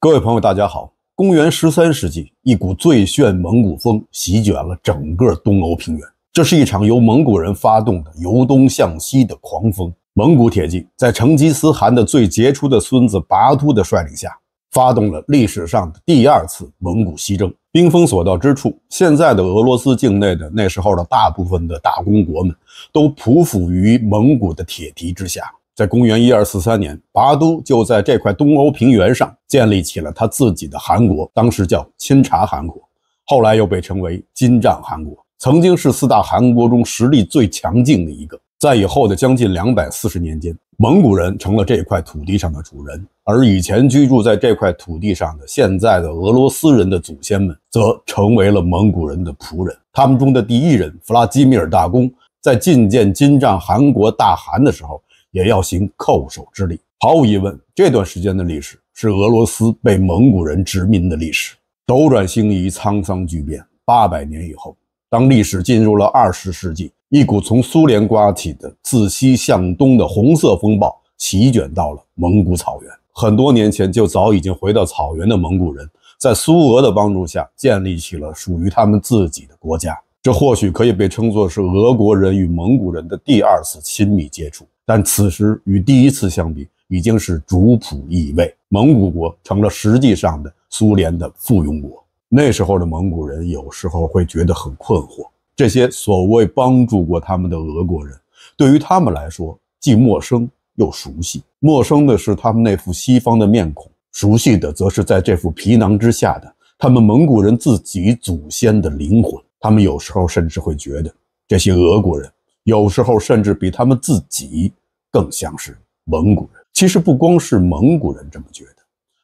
各位朋友，大家好。公元十三世纪，一股最炫蒙古风席卷了整个东欧平原。这是一场由蒙古人发动的由东向西的狂风。蒙古铁骑在成吉思汗的最杰出的孙子拔都的率领下，发动了历史上的第二次蒙古西征。兵锋所到之处，现在的俄罗斯境内的那时候的大部分的大公国们都匍匐于蒙古的铁蹄之下。在公元一二四三年，拔都就在这块东欧平原上建立起了他自己的汗国，当时叫钦察汗国，后来又被称为金帐汗国，曾经是四大汗国中实力最强劲的一个。在以后的将近两百四十年间，蒙古人成了这块土地上的主人，而以前居住在这块土地上的现在的俄罗斯人的祖先们，则成为了蒙古人的仆人。他们中的第一人弗拉基米尔大公，在觐见金帐汗国大汗的时候。也要行叩首之礼。毫无疑问，这段时间的历史是俄罗斯被蒙古人殖民的历史。斗转星移，沧桑巨变。八百年以后，当历史进入了二十世纪，一股从苏联刮起的自西向东的红色风暴席卷到了蒙古草原。很多年前就早已经回到草原的蒙古人，在苏俄的帮助下建立起了属于他们自己的国家。这或许可以被称作是俄国人与蒙古人的第二次亲密接触。但此时与第一次相比，已经是主仆易位，蒙古国成了实际上的苏联的附庸国。那时候的蒙古人有时候会觉得很困惑：这些所谓帮助过他们的俄国人，对于他们来说既陌生又熟悉。陌生的是他们那副西方的面孔，熟悉的则是在这副皮囊之下的他们蒙古人自己祖先的灵魂。他们有时候甚至会觉得这些俄国人。有时候甚至比他们自己更像是蒙古人。其实不光是蒙古人这么觉得，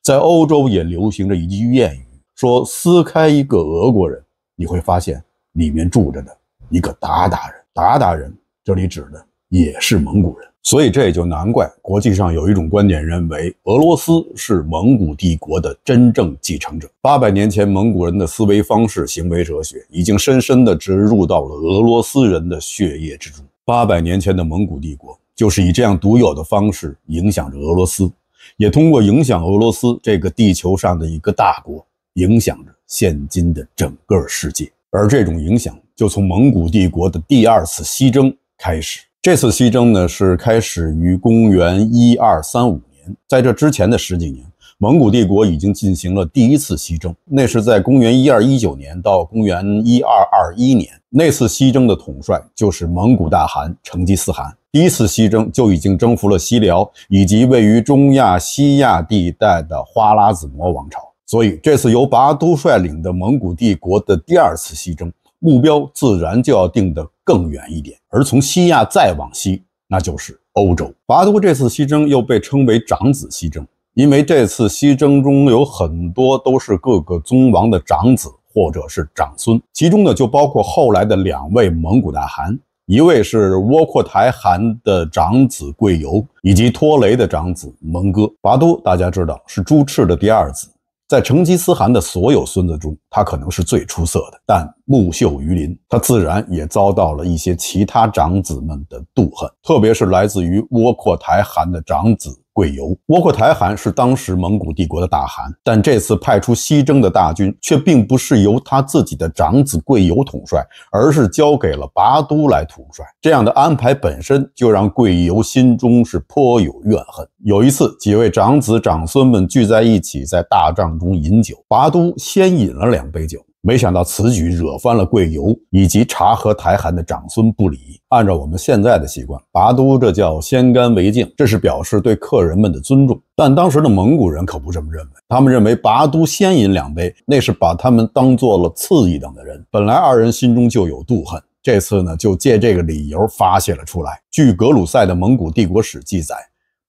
在欧洲也流行着一句谚语，说撕开一个俄国人，你会发现里面住着的一个鞑靼人。鞑靼人这里指的也是蒙古人。所以，这也就难怪国际上有一种观点认为，俄罗斯是蒙古帝国的真正继承者。八百年前，蒙古人的思维方式、行为哲学已经深深地植入到了俄罗斯人的血液之中。八百年前的蒙古帝国，就是以这样独有的方式影响着俄罗斯，也通过影响俄罗斯这个地球上的一个大国，影响着现今的整个世界。而这种影响，就从蒙古帝国的第二次西征开始。这次西征呢，是开始于公元一二三五年。在这之前的十几年，蒙古帝国已经进行了第一次西征，那是在公元一二一九年到公元一二二一年。那次西征的统帅就是蒙古大汗成吉思汗。第一次西征就已经征服了西辽，以及位于中亚西亚地带的花剌子模王朝。所以，这次由拔都率领的蒙古帝国的第二次西征。目标自然就要定得更远一点，而从西亚再往西，那就是欧洲。拔都这次西征又被称为“长子西征”，因为这次西征中有很多都是各个宗王的长子或者是长孙，其中呢就包括后来的两位蒙古大汗，一位是窝阔台汗的长子贵由，以及拖雷的长子蒙哥。拔都大家知道是朱赤的第二子。在成吉思汗的所有孙子中，他可能是最出色的。但木秀于林，他自然也遭到了一些其他长子们的妒恨，特别是来自于窝阔台汗的长子。贵由窝阔台汗是当时蒙古帝国的大汗，但这次派出西征的大军却并不是由他自己的长子贵由统帅，而是交给了拔都来统帅。这样的安排本身就让贵由心中是颇有怨恨。有一次，几位长子长孙们聚在一起在大帐中饮酒，拔都先饮了两杯酒。没想到此举惹翻了贵由，以及察合台汗的长孙不礼。按照我们现在的习惯，拔都这叫先干为敬，这是表示对客人们的尊重。但当时的蒙古人可不这么认为，他们认为拔都先饮两杯，那是把他们当做了次一等的人。本来二人心中就有妒恨，这次呢就借这个理由发泄了出来。据格鲁塞的《蒙古帝国史》记载。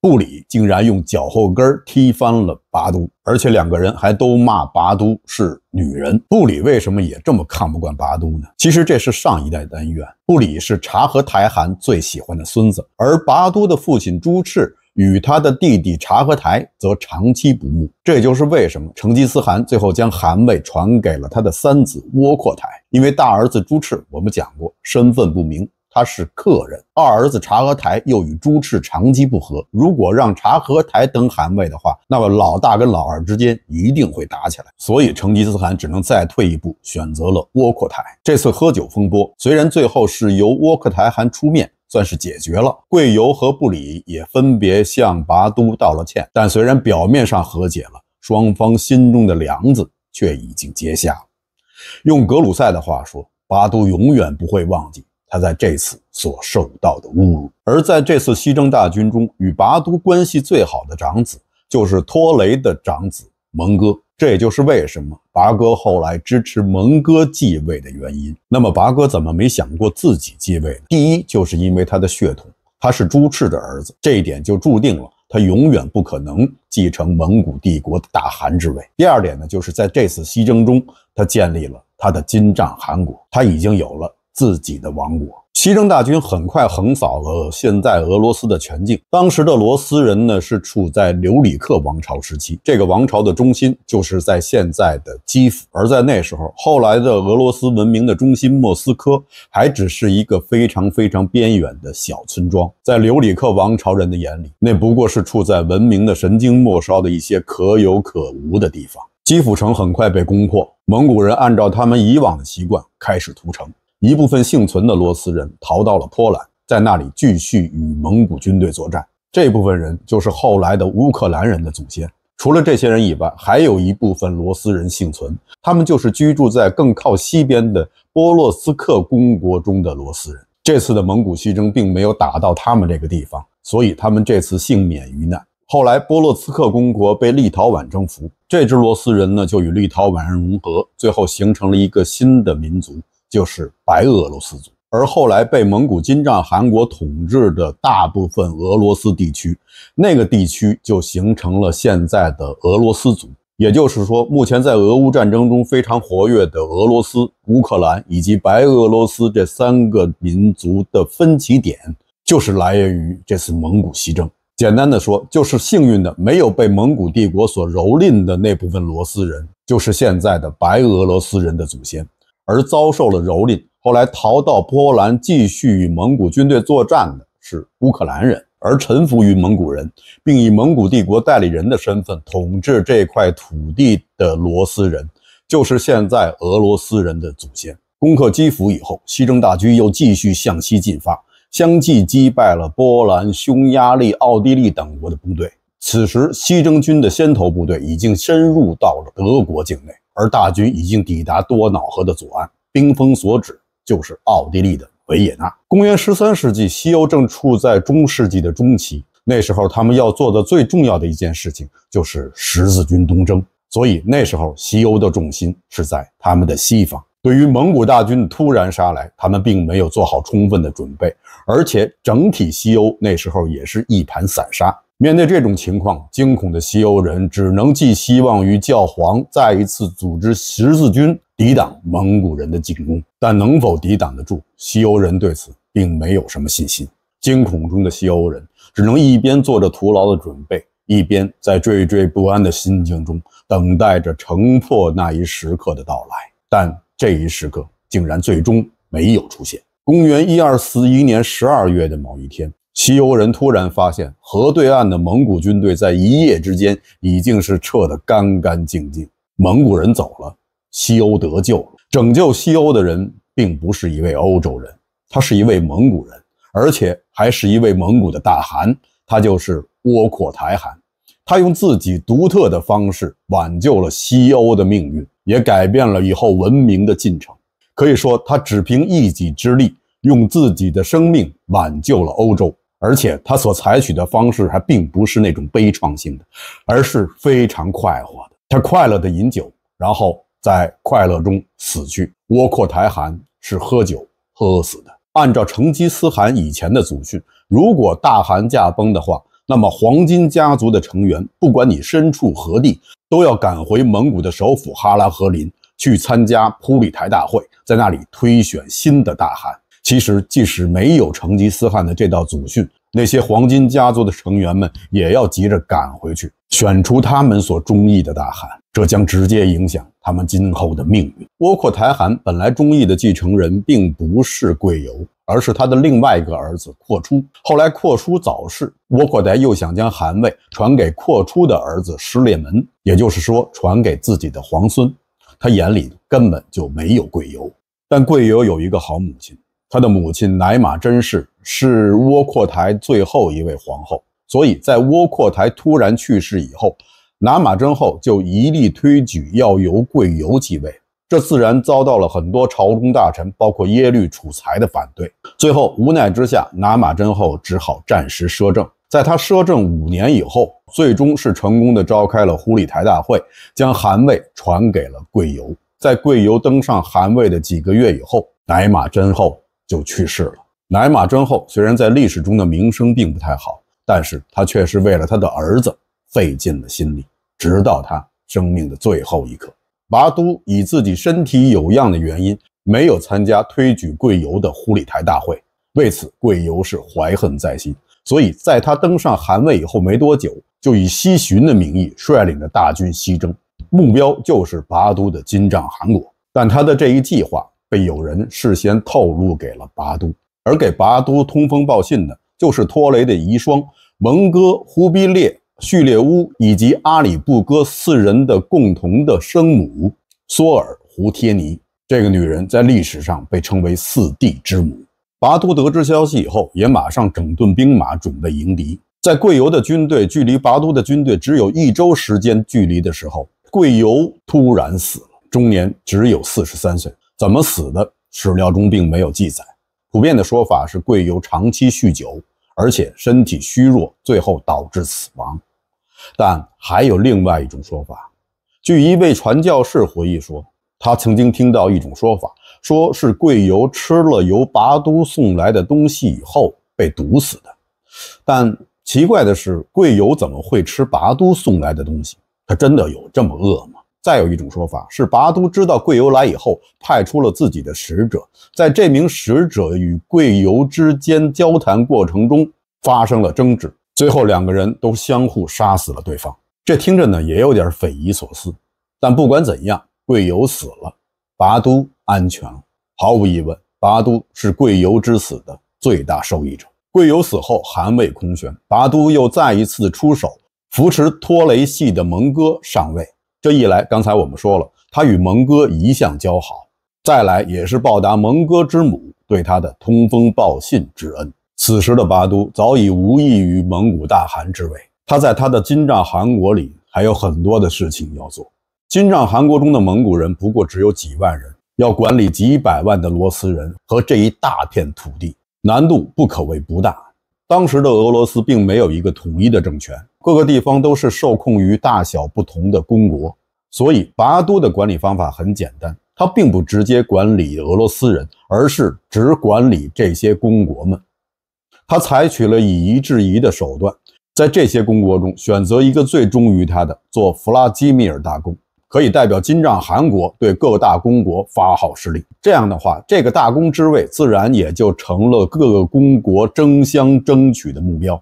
布里竟然用脚后跟踢翻了拔都，而且两个人还都骂拔都是女人。布里为什么也这么看不惯拔都呢？其实这是上一代的恩怨。布里是察合台汗最喜欢的孙子，而拔都的父亲朱赤与他的弟弟察合台则长期不睦。这就是为什么成吉思汗最后将汗位传给了他的三子窝阔台，因为大儿子朱赤我们讲过，身份不明。他是客人，二儿子察合台又与朱赤长期不和。如果让察合台登汗位的话，那么老大跟老二之间一定会打起来。所以成吉思汗只能再退一步，选择了窝阔台。这次喝酒风波虽然最后是由窝阔台汗出面，算是解决了，贵由和布里也分别向拔都道了歉。但虽然表面上和解了，双方心中的梁子却已经结下。用格鲁赛的话说，拔都永远不会忘记。他在这次所受到的侮辱，而在这次西征大军中，与拔都关系最好的长子就是托雷的长子蒙哥。这也就是为什么拔哥后来支持蒙哥继位的原因。那么拔哥怎么没想过自己继位呢？第一，就是因为他的血统，他是朱赤的儿子，这一点就注定了他永远不可能继承蒙古帝国的大汗之位。第二点呢，就是在这次西征中，他建立了他的金帐汗国，他已经有了。自己的王国，西征大军很快横扫了现在俄罗斯的全境。当时的罗斯人呢，是处在留里克王朝时期，这个王朝的中心就是在现在的基辅，而在那时候，后来的俄罗斯文明的中心莫斯科还只是一个非常非常边远的小村庄。在留里克王朝人的眼里，那不过是处在文明的神经末梢的一些可有可无的地方。基辅城很快被攻破，蒙古人按照他们以往的习惯开始屠城。一部分幸存的罗斯人逃到了波兰，在那里继续与蒙古军队作战。这部分人就是后来的乌克兰人的祖先。除了这些人以外，还有一部分罗斯人幸存，他们就是居住在更靠西边的波洛斯克公国中的罗斯人。这次的蒙古西征并没有打到他们这个地方，所以他们这次幸免于难。后来，波洛茨克公国被立陶宛征服，这支罗斯人呢就与立陶宛人融合，最后形成了一个新的民族。就是白俄罗斯族，而后来被蒙古金帐汗国统治的大部分俄罗斯地区，那个地区就形成了现在的俄罗斯族。也就是说，目前在俄乌战争中非常活跃的俄罗斯、乌克兰以及白俄罗斯这三个民族的分歧点，就是来源于这次蒙古西征。简单的说，就是幸运的没有被蒙古帝国所蹂躏的那部分罗斯人，就是现在的白俄罗斯人的祖先。而遭受了蹂躏。后来逃到波兰继续与蒙古军队作战的是乌克兰人，而臣服于蒙古人并以蒙古帝国代理人的身份统治这块土地的罗斯人，就是现在俄罗斯人的祖先。攻克基辅以后，西征大军又继续向西进发，相继击败了波兰、匈牙利、奥地利等国的部队。此时，西征军的先头部队已经深入到了德国境内。而大军已经抵达多瑙河的左岸，兵锋所指就是奥地利的维也纳。公元十三世纪，西欧正处在中世纪的中期，那时候他们要做的最重要的一件事情就是十字军东征。所以那时候西欧的重心是在他们的西方。对于蒙古大军突然杀来，他们并没有做好充分的准备，而且整体西欧那时候也是一盘散沙。面对这种情况，惊恐的西欧人只能寄希望于教皇再一次组织十字军抵挡蒙古人的进攻。但能否抵挡得住？西欧人对此并没有什么信心。惊恐中的西欧人只能一边做着徒劳的准备，一边在惴惴不安的心情中等待着城破那一时刻的到来。但这一时刻竟然最终没有出现。公元一二四一年十二月的某一天。西欧人突然发现，河对岸的蒙古军队在一夜之间已经是撤得干干净净。蒙古人走了，西欧得救了。拯救西欧的人并不是一位欧洲人，他是一位蒙古人，而且还是一位蒙古的大汗，他就是窝阔台汗。他用自己独特的方式挽救了西欧的命运，也改变了以后文明的进程。可以说，他只凭一己之力，用自己的生命挽救了欧洲。而且他所采取的方式还并不是那种悲怆性的，而是非常快活的。他快乐的饮酒，然后在快乐中死去。窝阔台汗是喝酒喝死的。按照成吉思汗以前的祖训，如果大汗驾崩的话，那么黄金家族的成员，不管你身处何地，都要赶回蒙古的首府哈拉和林去参加忽里台大会，在那里推选新的大汗。其实，即使没有成吉思汗的这道祖训，那些黄金家族的成员们也要急着赶回去，选出他们所中意的大汗，这将直接影响他们今后的命运。窝阔台汗本来中意的继承人并不是贵由，而是他的另外一个儿子阔出。后来阔出早逝，窝阔台又想将汗位传给阔出的儿子失烈门，也就是说，传给自己的皇孙。他眼里根本就没有贵由。但贵由有一个好母亲。他的母亲乃玛真氏是窝阔台最后一位皇后，所以在窝阔台突然去世以后，乃马真后就一力推举要由贵由继位，这自然遭到了很多朝中大臣，包括耶律楚材的反对。最后无奈之下，乃马真后只好暂时摄政。在他摄政五年以后，最终是成功的召开了忽里台大会，将汗位传给了贵由。在贵由登上汗位的几个月以后，乃玛真后。就去世了。奶马专后虽然在历史中的名声并不太好，但是他却是为了他的儿子费尽了心力，直到他生命的最后一刻。拔都以自己身体有恙的原因，没有参加推举贵由的忽里台大会，为此贵由是怀恨在心，所以在他登上汗位以后没多久，就以西巡的名义率领着大军西征，目标就是拔都的金帐汗国。但他的这一计划。有人事先透露给了拔都，而给拔都通风报信的就是托雷的遗孀蒙哥、忽必烈、叙列乌以及阿里不哥四人的共同的生母索尔胡贴尼。这个女人在历史上被称为“四帝之母”。拔都得知消息以后，也马上整顿兵马，准备迎敌。在贵由的军队距离拔都的军队只有一周时间距离的时候，贵由突然死了，终年只有四十三岁。怎么死的？史料中并没有记载。普遍的说法是桂由长期酗酒，而且身体虚弱，最后导致死亡。但还有另外一种说法，据一位传教士回忆说，他曾经听到一种说法，说是桂由吃了由拔都送来的东西以后被毒死的。但奇怪的是，桂由怎么会吃拔都送来的东西？他真的有这么饿吗？再有一种说法是，拔都知道贵由来以后，派出了自己的使者，在这名使者与贵由之间交谈过程中发生了争执，最后两个人都相互杀死了对方。这听着呢也有点匪夷所思，但不管怎样，贵由死了，拔都安全了。毫无疑问，拔都是贵由之死的最大受益者。贵由死后，韩魏空悬，拔都又再一次出手扶持托雷系的蒙哥上位。这一来，刚才我们说了，他与蒙哥一向交好；再来，也是报答蒙哥之母对他的通风报信之恩。此时的拔都早已无异于蒙古大汗之位，他在他的金帐汗国里还有很多的事情要做。金帐汗国中的蒙古人不过只有几万人，要管理几百万的罗斯人和这一大片土地，难度不可谓不大。当时的俄罗斯并没有一个统一的政权，各个地方都是受控于大小不同的公国，所以拔都的管理方法很简单，他并不直接管理俄罗斯人，而是只管理这些公国们。他采取了以夷制夷的手段，在这些公国中选择一个最忠于他的做弗拉基米尔大公。可以代表金帐汗国对各大公国发号施令，这样的话，这个大公之位自然也就成了各个公国争相争取的目标。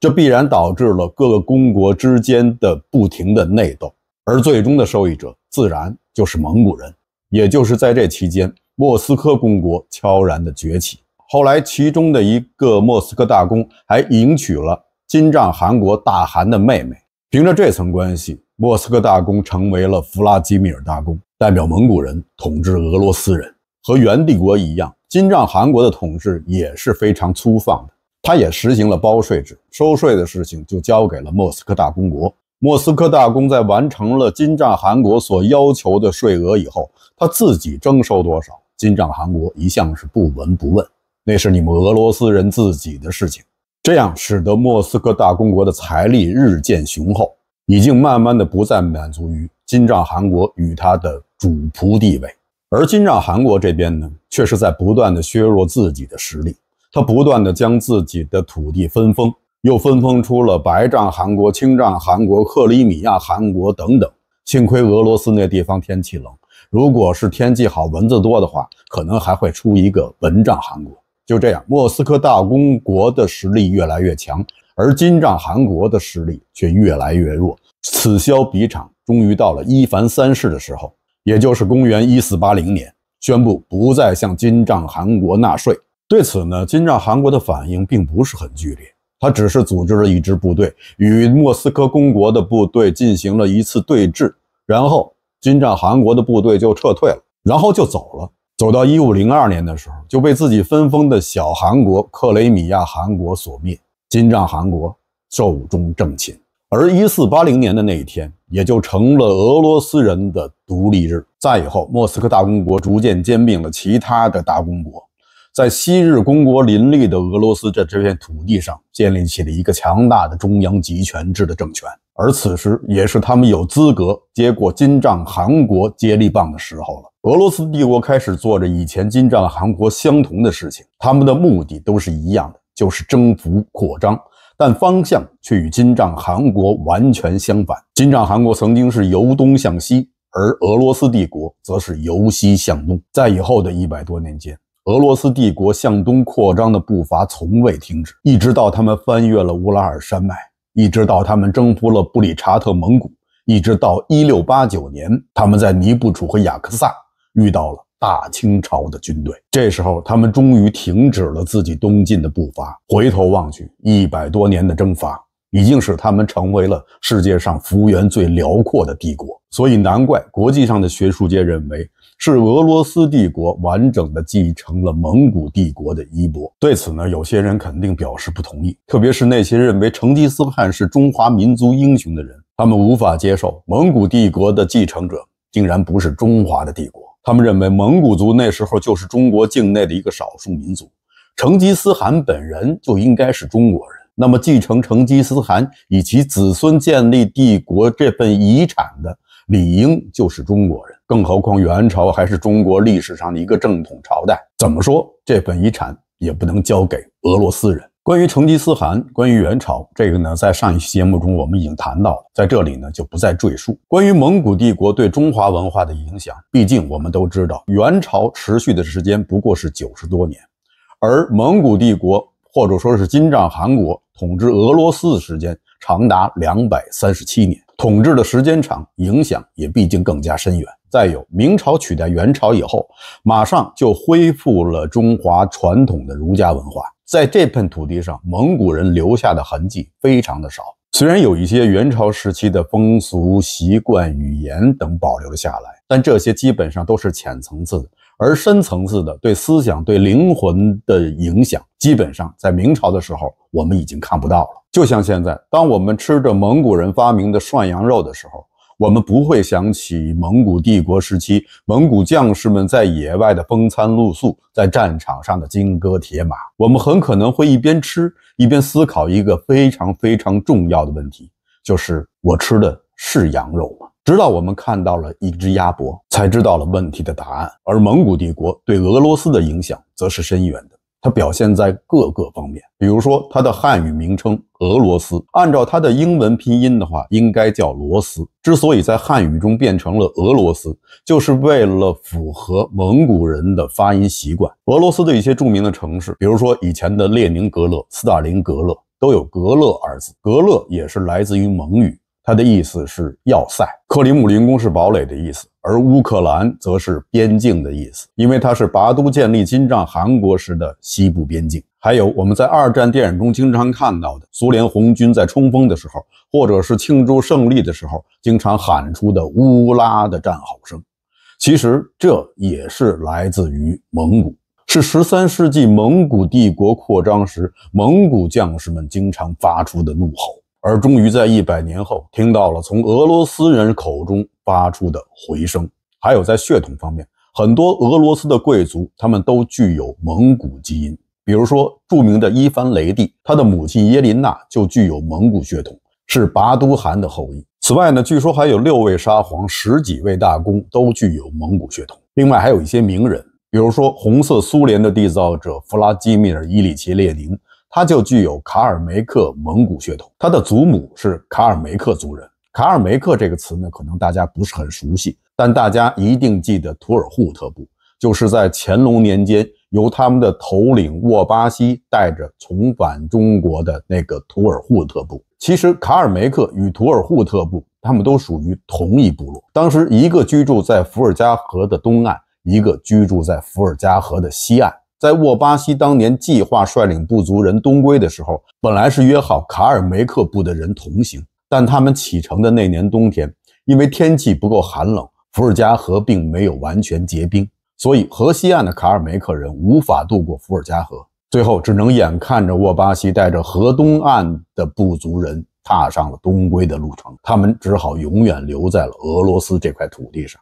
这必然导致了各个公国之间的不停的内斗，而最终的受益者自然就是蒙古人。也就是在这期间，莫斯科公国悄然的崛起。后来，其中的一个莫斯科大公还迎娶了金帐汗国大汗的妹妹，凭着这层关系。莫斯科大公成为了弗拉基米尔大公，代表蒙古人统治俄罗斯人。和元帝国一样，金帐汗国的统治也是非常粗放的。他也实行了包税制，收税的事情就交给了莫斯科大公国。莫斯科大公在完成了金帐汗国所要求的税额以后，他自己征收多少，金帐汗国一向是不闻不问，那是你们俄罗斯人自己的事情。这样使得莫斯科大公国的财力日渐雄厚。已经慢慢的不再满足于金帐汗国与他的主仆地位，而金帐汗国这边呢，却是在不断的削弱自己的实力。他不断的将自己的土地分封，又分封出了白帐汗国、青帐汗国、克里米亚汗国等等。幸亏俄罗斯那地方天气冷，如果是天气好、蚊子多的话，可能还会出一个蚊帐汗国。就这样，莫斯科大公国的实力越来越强。而金帐汗国的实力却越来越弱，此消彼长，终于到了伊凡三世的时候，也就是公元一四八零年，宣布不再向金帐汗国纳税。对此呢，金帐汗国的反应并不是很剧烈，他只是组织了一支部队，与莫斯科公国的部队进行了一次对峙，然后金帐汗国的部队就撤退了，然后就走了。走到一五零二年的时候，就被自己分封的小汗国克雷米亚汗国所灭。金帐汗国寿终正寝，而一四八零年的那一天也就成了俄罗斯人的独立日。再以后，莫斯科大公国逐渐兼并了其他的大公国，在昔日公国林立的俄罗斯这这片土地上，建立起了一个强大的中央集权制的政权。而此时，也是他们有资格接过金帐汗国接力棒的时候了。俄罗斯帝国开始做着以前金帐汗国相同的事情，他们的目的都是一样的。就是征服扩张，但方向却与金帐汗国完全相反。金帐汗国曾经是由东向西，而俄罗斯帝国则是由西向东。在以后的一百多年间，俄罗斯帝国向东扩张的步伐从未停止，一直到他们翻越了乌拉尔山脉，一直到他们征服了布里查特蒙古，一直到一六八九年，他们在尼布楚和雅克萨遇到了。大清朝的军队，这时候他们终于停止了自己东进的步伐，回头望去，一百多年的征伐已经使他们成为了世界上幅员最辽阔的帝国，所以难怪国际上的学术界认为是俄罗斯帝国完整的继承了蒙古帝国的衣钵。对此呢，有些人肯定表示不同意，特别是那些认为成吉思汗是中华民族英雄的人，他们无法接受蒙古帝国的继承者竟然不是中华的帝国。他们认为，蒙古族那时候就是中国境内的一个少数民族，成吉思汗本人就应该是中国人。那么，继承成吉思汗以及子孙建立帝国这份遗产的，理应就是中国人。更何况，元朝还是中国历史上的一个正统朝代，怎么说这份遗产也不能交给俄罗斯人。关于成吉思汗，关于元朝，这个呢，在上一期节目中我们已经谈到了，在这里呢就不再赘述。关于蒙古帝国对中华文化的影响，毕竟我们都知道，元朝持续的时间不过是九十多年，而蒙古帝国或者说是金、帐汗国统治俄罗斯的时间长达两百三十七年，统治的时间长，影响也毕竟更加深远。再有，明朝取代元朝以后，马上就恢复了中华传统的儒家文化。在这片土地上，蒙古人留下的痕迹非常的少。虽然有一些元朝时期的风俗习惯、语言等保留了下来，但这些基本上都是浅层次的，而深层次的对思想、对灵魂的影响，基本上在明朝的时候我们已经看不到了。就像现在，当我们吃着蒙古人发明的涮羊肉的时候。我们不会想起蒙古帝国时期蒙古将士们在野外的风餐露宿，在战场上的金戈铁马。我们很可能会一边吃一边思考一个非常非常重要的问题，就是我吃的是羊肉吗？直到我们看到了一只鸭脖，才知道了问题的答案。而蒙古帝国对俄罗斯的影响则是深远的。它表现在各个方面，比如说它的汉语名称俄罗斯，按照它的英文拼音的话，应该叫罗斯。之所以在汉语中变成了俄罗斯，就是为了符合蒙古人的发音习惯。俄罗斯的一些著名的城市，比如说以前的列宁格勒、斯大林格勒，都有“格勒”二字，“格勒”也是来自于蒙语。他的意思是要塞，克里姆林宫是堡垒的意思，而乌克兰则是边境的意思，因为它是拔都建立金帐汗国时的西部边境。还有我们在二战电影中经常看到的苏联红军在冲锋的时候，或者是庆祝胜利的时候，经常喊出的“乌拉”的战吼声，其实这也是来自于蒙古，是十三世纪蒙古帝国扩张时蒙古将士们经常发出的怒吼。而终于在一百年后，听到了从俄罗斯人口中发出的回声。还有在血统方面，很多俄罗斯的贵族他们都具有蒙古基因。比如说，著名的伊凡雷帝，他的母亲耶琳娜就具有蒙古血统，是拔都汗的后裔。此外呢，据说还有六位沙皇、十几位大公都具有蒙古血统。另外还有一些名人，比如说红色苏联的缔造者弗拉基米尔·伊里奇·列宁。他就具有卡尔梅克蒙古血统，他的祖母是卡尔梅克族人。卡尔梅克这个词呢，可能大家不是很熟悉，但大家一定记得土尔扈特部，就是在乾隆年间由他们的头领沃巴西带着重返中国的那个土尔扈特部。其实，卡尔梅克与土尔扈特部他们都属于同一部落，当时一个居住在伏尔加河的东岸，一个居住在伏尔加河的西岸。在沃巴西当年计划率领部族人东归的时候，本来是约好卡尔梅克部的人同行，但他们启程的那年冬天，因为天气不够寒冷，伏尔加河并没有完全结冰，所以河西岸的卡尔梅克人无法渡过伏尔加河，最后只能眼看着沃巴西带着河东岸的部族人踏上了东归的路程，他们只好永远留在了俄罗斯这块土地上。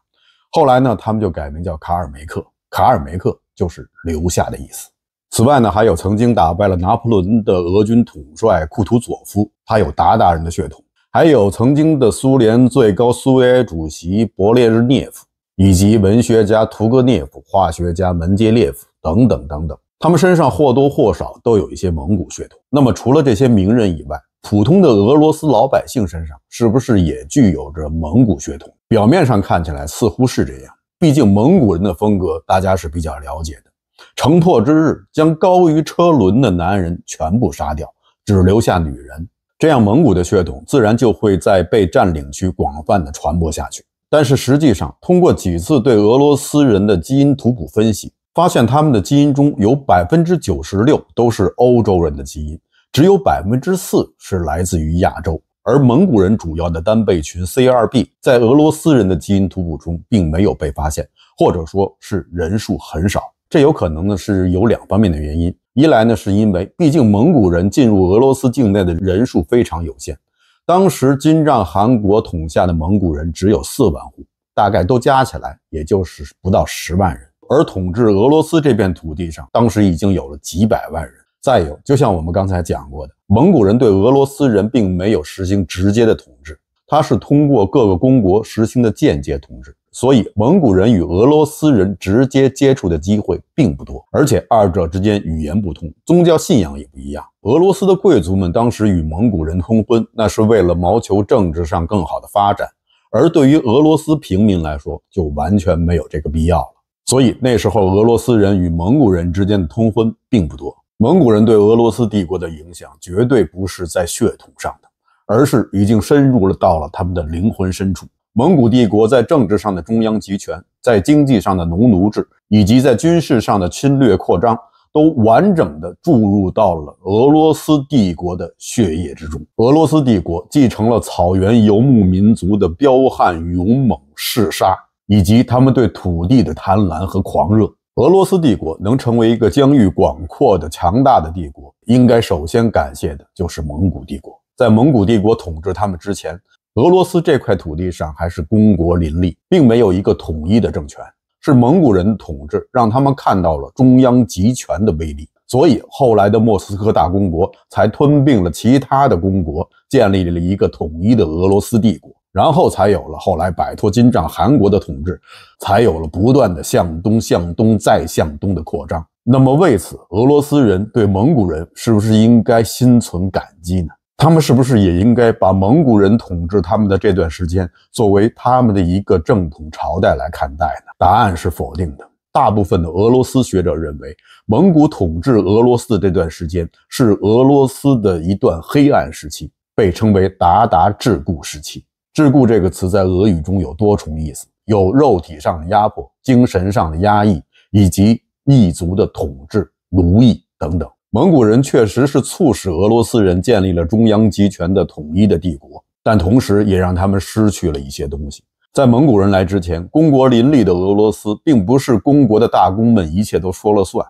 后来呢，他们就改名叫卡尔梅克，卡尔梅克。就是留下的意思。此外呢，还有曾经打败了拿破仑的俄军统帅库图佐夫，他有鞑靼人的血统；还有曾经的苏联最高苏维埃主席勃列日涅夫，以及文学家屠格涅夫、化学家门捷列夫等等等等，他们身上或多或少都有一些蒙古血统。那么，除了这些名人以外，普通的俄罗斯老百姓身上是不是也具有着蒙古血统？表面上看起来似乎是这样。毕竟蒙古人的风格大家是比较了解的。城破之日，将高于车轮的男人全部杀掉，只留下女人。这样蒙古的血统自然就会在被占领区广泛的传播下去。但是实际上，通过几次对俄罗斯人的基因图谱分析，发现他们的基因中有百分之九十六都是欧洲人的基因，只有百分之四是来自于亚洲。而蒙古人主要的单倍群 C2b 在俄罗斯人的基因图谱中并没有被发现，或者说是人数很少。这有可能呢，是有两方面的原因。一来呢，是因为毕竟蒙古人进入俄罗斯境内的人数非常有限，当时金帐汗国统下的蒙古人只有四万户，大概都加起来也就是不到十万人。而统治俄罗斯这片土地上，当时已经有了几百万人。再有，就像我们刚才讲过的，蒙古人对俄罗斯人并没有实行直接的统治，他是通过各个公国实行的间接统治，所以蒙古人与俄罗斯人直接接触的机会并不多，而且二者之间语言不通，宗教信仰也不一样。俄罗斯的贵族们当时与蒙古人通婚，那是为了谋求政治上更好的发展，而对于俄罗斯平民来说，就完全没有这个必要了。所以那时候俄罗斯人与蒙古人之间的通婚并不多。蒙古人对俄罗斯帝国的影响，绝对不是在血统上的，而是已经深入了到了他们的灵魂深处。蒙古帝国在政治上的中央集权，在经济上的农奴制，以及在军事上的侵略扩张，都完整的注入到了俄罗斯帝国的血液之中。俄罗斯帝国继承了草原游牧民族的彪悍、勇猛、嗜杀，以及他们对土地的贪婪和狂热。俄罗斯帝国能成为一个疆域广阔的强大的帝国，应该首先感谢的就是蒙古帝国。在蒙古帝国统治他们之前，俄罗斯这块土地上还是公国林立，并没有一个统一的政权。是蒙古人的统治让他们看到了中央集权的威力，所以后来的莫斯科大公国才吞并了其他的公国，建立了一个统一的俄罗斯帝国。然后才有了后来摆脱金帐汗国的统治，才有了不断的向东、向东再向东的扩张。那么，为此，俄罗斯人对蒙古人是不是应该心存感激呢？他们是不是也应该把蒙古人统治他们的这段时间作为他们的一个正统朝代来看待呢？答案是否定的。大部分的俄罗斯学者认为，蒙古统治俄罗斯的这段时间是俄罗斯的一段黑暗时期，被称为鞑靼桎梏时期。桎梏这个词在俄语中有多重意思，有肉体上的压迫、精神上的压抑，以及异族的统治、奴役等等。蒙古人确实是促使俄罗斯人建立了中央集权的统一的帝国，但同时也让他们失去了一些东西。在蒙古人来之前，公国林立的俄罗斯并不是公国的大公们一切都说了算。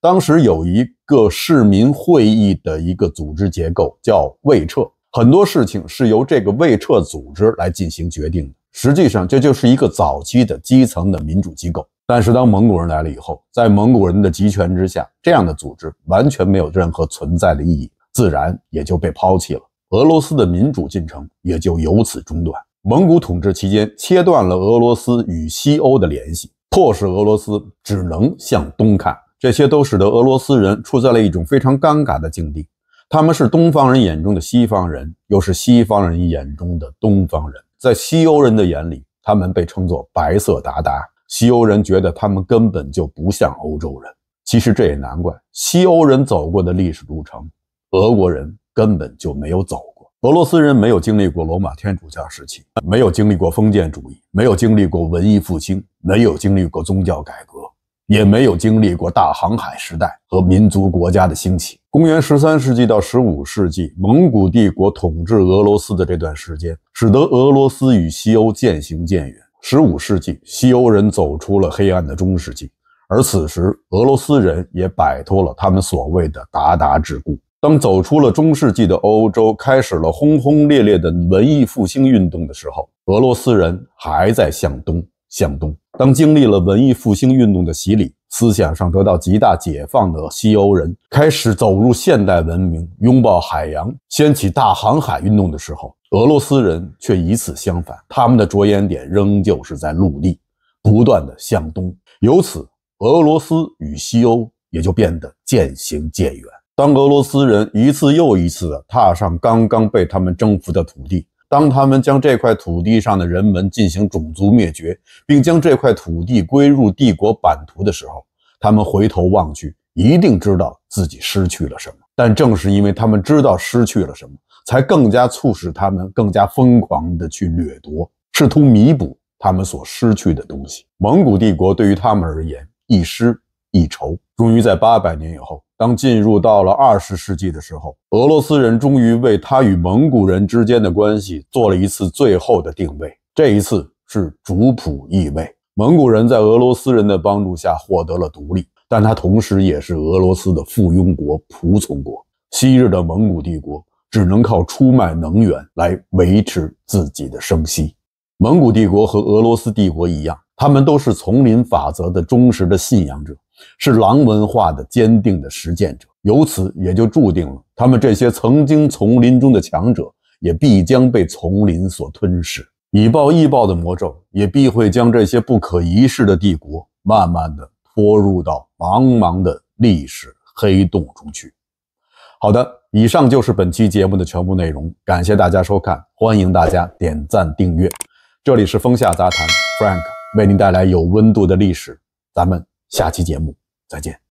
当时有一个市民会议的一个组织结构，叫卫彻。很多事情是由这个未撤组织来进行决定的。实际上，这就是一个早期的基层的民主机构。但是，当蒙古人来了以后，在蒙古人的集权之下，这样的组织完全没有任何存在的意义，自然也就被抛弃了。俄罗斯的民主进程也就由此中断。蒙古统治期间，切断了俄罗斯与西欧的联系，迫使俄罗斯只能向东看，这些都使得俄罗斯人处在了一种非常尴尬的境地。他们是东方人眼中的西方人，又是西方人眼中的东方人。在西欧人的眼里，他们被称作“白色达达”。西欧人觉得他们根本就不像欧洲人。其实这也难怪，西欧人走过的历史路程，俄国人根本就没有走过。俄罗斯人没有经历过罗马天主教时期，没有经历过封建主义，没有经历过文艺复兴，没有经历过宗教改革。也没有经历过大航海时代和民族国家的兴起。公元十三世纪到十五世纪，蒙古帝国统治俄罗斯的这段时间，使得俄罗斯与西欧渐行渐远。十五世纪，西欧人走出了黑暗的中世纪，而此时俄罗斯人也摆脱了他们所谓的鞑靼桎梏。当走出了中世纪的欧洲开始了轰轰烈烈的文艺复兴运动的时候，俄罗斯人还在向东。向东，当经历了文艺复兴运动的洗礼，思想上得到极大解放的西欧人开始走入现代文明，拥抱海洋，掀起大航海运动的时候，俄罗斯人却与此相反，他们的着眼点仍旧是在陆地，不断的向东。由此，俄罗斯与西欧也就变得渐行渐远。当俄罗斯人一次又一次的踏上刚刚被他们征服的土地。当他们将这块土地上的人们进行种族灭绝，并将这块土地归入帝国版图的时候，他们回头望去，一定知道自己失去了什么。但正是因为他们知道失去了什么，才更加促使他们更加疯狂地去掠夺，试图弥补他们所失去的东西。蒙古帝国对于他们而言，一失。一筹，终于在八百年以后，当进入到了二十世纪的时候，俄罗斯人终于为他与蒙古人之间的关系做了一次最后的定位。这一次是主仆易位，蒙古人在俄罗斯人的帮助下获得了独立，但他同时也是俄罗斯的附庸国、仆从国。昔日的蒙古帝国只能靠出卖能源来维持自己的生息。蒙古帝国和俄罗斯帝国一样，他们都是丛林法则的忠实的信仰者。是狼文化的坚定的实践者，由此也就注定了他们这些曾经丛林中的强者，也必将被丛林所吞噬。以暴易暴的魔咒，也必会将这些不可一世的帝国，慢慢的拖入到茫茫的历史黑洞中去。好的，以上就是本期节目的全部内容，感谢大家收看，欢迎大家点赞订阅。这里是风下杂谈，Frank 为您带来有温度的历史，咱们。下期节目再见。